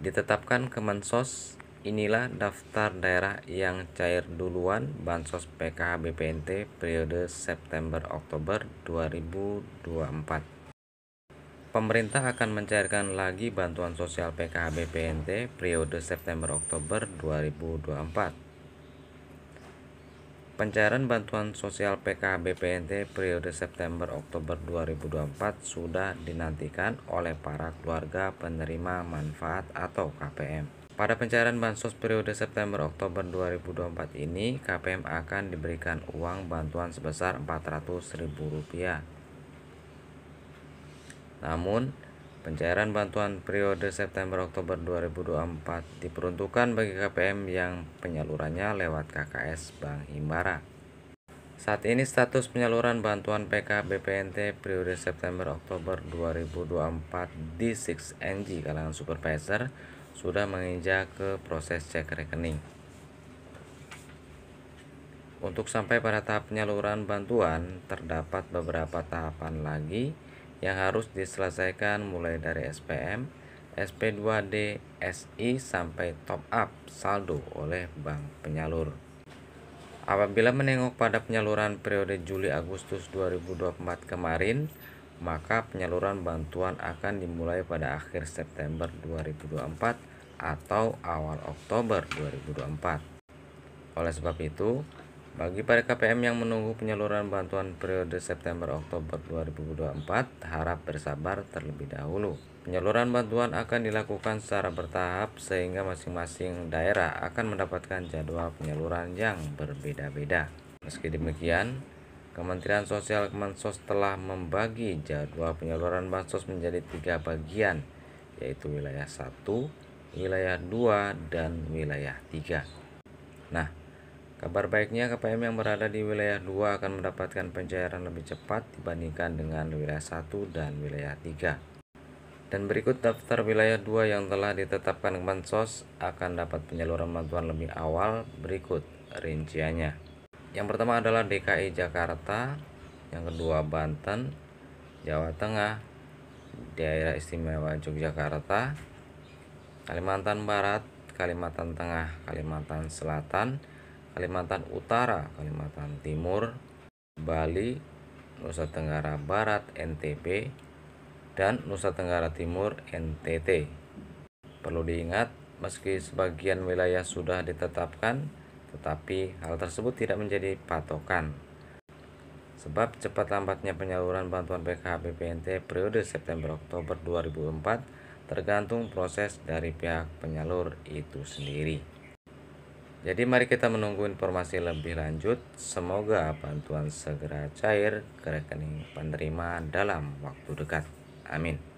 Ditetapkan Kemensos, inilah daftar daerah yang cair duluan Bansos PKH BPNT periode September-Oktober 2024 pemerintah akan mencairkan lagi bantuan sosial PKH BPNT periode September-Oktober 2024. Pencairan bantuan sosial PKB PNT periode September-Oktober 2024 sudah dinantikan oleh para keluarga penerima manfaat atau KPM. Pada pencairan bansos periode September-Oktober 2024 ini, KPM akan diberikan uang bantuan sebesar Rp400.000. Namun, Pencairan bantuan periode September-Oktober 2024 diperuntukkan bagi KPM yang penyalurannya lewat KKS Bank Himbara. Saat ini status penyaluran bantuan PK BPNT periode September-Oktober 2024 di 6NG kalangan supervisor sudah menginjak ke proses cek rekening. Untuk sampai pada tahap penyaluran bantuan, terdapat beberapa tahapan lagi, yang harus diselesaikan mulai dari SPM, SP2D, SI sampai top up saldo oleh bank penyalur. Apabila menengok pada penyaluran periode Juli Agustus 2024 kemarin, maka penyaluran bantuan akan dimulai pada akhir September 2024 atau awal Oktober 2024. Oleh sebab itu, bagi para KPM yang menunggu penyaluran bantuan periode September-Oktober 2024, harap bersabar terlebih dahulu. Penyaluran bantuan akan dilakukan secara bertahap sehingga masing-masing daerah akan mendapatkan jadwal penyaluran yang berbeda-beda. Meski demikian, Kementerian Sosial Kemensos telah membagi jadwal penyaluran bansos menjadi tiga bagian, yaitu wilayah 1, wilayah 2, dan wilayah 3. Nah, Kabar baiknya KPM yang berada di wilayah 2 akan mendapatkan pencairan lebih cepat dibandingkan dengan wilayah 1 dan wilayah 3. Dan berikut daftar wilayah 2 yang telah ditetapkan Kemensos akan dapat penyaluran bantuan lebih awal berikut rinciannya. Yang pertama adalah DKI Jakarta, yang kedua Banten, Jawa Tengah, Daerah Istimewa Yogyakarta, Kalimantan Barat, Kalimantan Tengah, Kalimantan Selatan, Kalimantan Utara, Kalimantan Timur, Bali, Nusa Tenggara Barat, NTB, dan Nusa Tenggara Timur, NTT. Perlu diingat, meski sebagian wilayah sudah ditetapkan, tetapi hal tersebut tidak menjadi patokan. Sebab cepat lambatnya penyaluran bantuan PKH BPNT periode September-Oktober 2004 tergantung proses dari pihak penyalur itu sendiri. Jadi mari kita menunggu informasi lebih lanjut. Semoga bantuan segera cair ke rekening penerima dalam waktu dekat. Amin.